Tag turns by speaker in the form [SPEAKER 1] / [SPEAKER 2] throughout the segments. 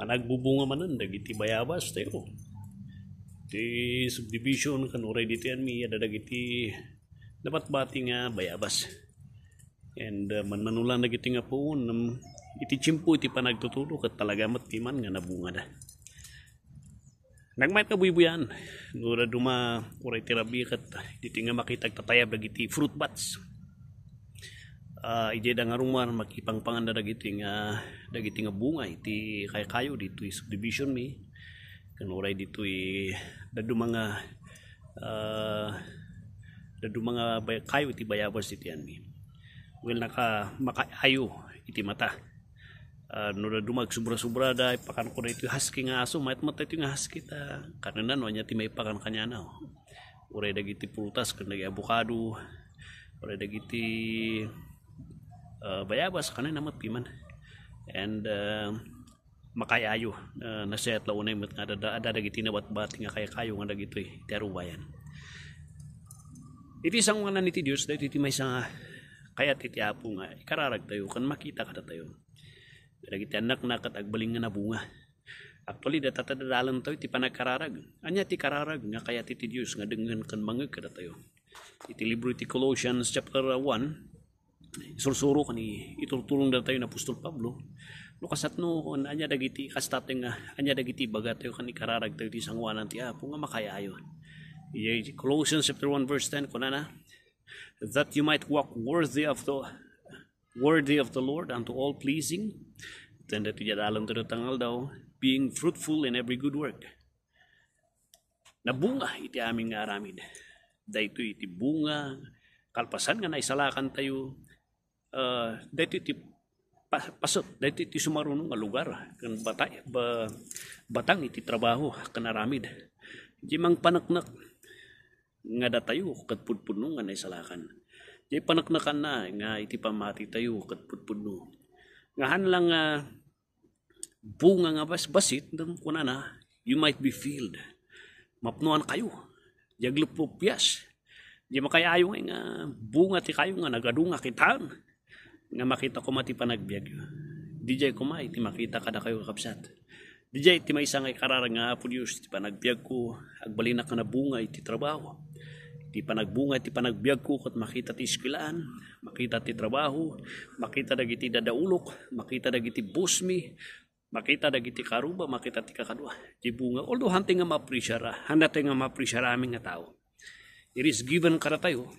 [SPEAKER 1] panagbubunga man nun dagiti bayabas tayo oh. Di subdivision kan uray diti mi dagiti dapat bati nga bayabas and uh, man na dagiti nga po um, iti chimpo iti panagtutulo kat talaga matiman nga nabunga da nagmayat ka buybuyan nura duma uray tirabi kat diti nga makita tatayab dagiti fruit bats uh, eh, ije dengan rumah maki pangpangan ada gitu nga ada gitu nga bunga itu kayu kayu di tuh subdivision mi kan urai di ada dua mga uh, eh, dua mga bay kayu iti bos di an mi well naka makai ayu iti mata uh, eh, duma subra subra da pakan ko itu husky nga aso mait mata itu nga husky ta karena nanya ti may pakan kanyana urai da giti prutas kan da avocado urai da giti Eh, bayabas kanin namat piman and uh, makayayo uh, na at launay mat nga ada dagiti na nga kaya kayo nga dagito eh terubayan iti isang nga naniti Diyos dahil iti may isang kaya titi apo nga ikararag tayo kan makita ka tayo dagiti anak na katagbaling nga nabunga Actually, datatadalan tayo iti panagkararag. Anya ti kararag nga kaya titi Diyos nga dengan kan mangag kada tayo. Iti libro iti Colossians chapter 1 sursuro kani iturtulong lang tayo na Apostol Pablo no kasat no on anya dagiti kastat nga anya dagiti bagat tayo kani kararag tayo ti sangwanan ti apo nga makayayon iya Colossians chapter 1 verse 10 kunana that you might walk worthy of the worthy of the Lord unto all pleasing then that iya dalon tayo tangal daw being fruitful in every good work nabunga iti aming nga aramid daytoy iti bunga kalpasan nga naisalakan tayo uh, ah, dahiti ti pasot dahiti ti sumarunong nga lugar kan batay ba, batang iti trabaho kan aramid di mang panaknak nga datayo kat pudpudno nga naisalakan di panaknakan na nga iti pamati tayo kat pudpudno nga hanlang nga uh, bunga nga bas basit dam kuna na you might be filled mapnuan kayo jaglupupyas di makayayo nga bunga ti kayo nga nagadunga kitaan nga makita ko mati panagbiag DJ kumay iti makita kada kayo kapsat DJ iti may isang ay kararang nga po Diyos ti panagbiag ko agbalinak na bunga iti trabaho ti panagbunga ti panagbiag ko kat makita ti iskilaan makita ti trabaho makita dagiti dadaulok makita dagiti busmi makita dagiti karuba makita ti kakadwa ti bunga although hanti nga mapresyara handa nga mapresyara aming nga tao it is given kada tayo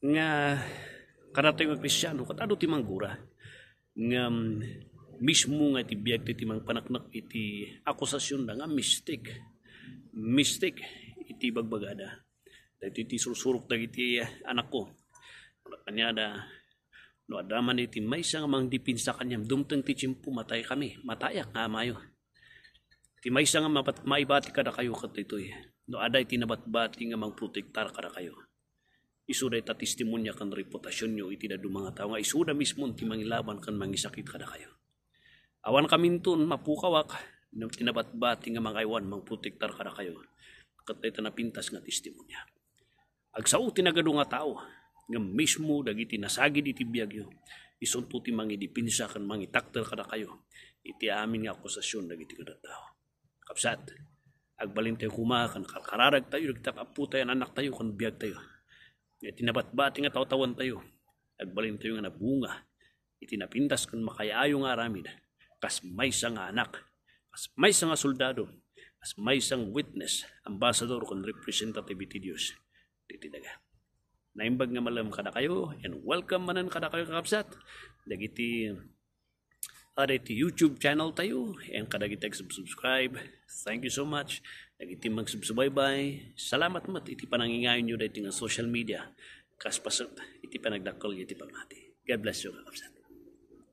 [SPEAKER 1] nga kanatay nga kristyano katado ti manggura nga mm, mismo nga ti biag ti timang panaknak iti akusasyon na nga mistake mistake iti bagbagada dahil iti sursurok ah, dagiti anak ko kanya da no adaman iti may nga mang dipin kanyam dumteng ti chimpo matay kami matayak nga mayo ti may nga maibati kada kayo katitoy no aday tinabatbati nga mangprotektar kada kayo isuday ta testimonya kan reputasyon nyo iti da mga tao nga isuda mismo ti mangilaban kan mangisakit kada kayo. Awan kaminton mapukawak ng tinabatbati nga mga mangputiktar kada kayo katay ta napintas nga testimonya. Agsao tinagado nga tao nga mismo dagiti nasagid iti biagyo isunto ti mangidipinsa kan mangitakter kada kayo iti amin nga akusasyon dagiti kada tao. Kapsat, agbalintay tayo kan karkararag tayo, nagtakapu tayo, anak tayo, kan biag tayo. Itinabatbati nga tawtawan tayo. Nagbalin tayo nga nabunga. Itinapintas kung makayaayo nga aramid. Kas may nga anak. Kas may nga soldado. Kas may sang witness, ambassador kung representative iti Diyos. Titidaga. Naimbag nga malam kada kayo and welcome manan kada kayo kakapsat. Dagiti Aray ti YouTube channel tayo and kada kita subscribe. Thank you so much. Dagiti magsubsubaybay. Salamat mat iti panangingayon nyo dahi nga social media. Kaspasot iti panagdakol iti pamati. God bless you. Kapsat.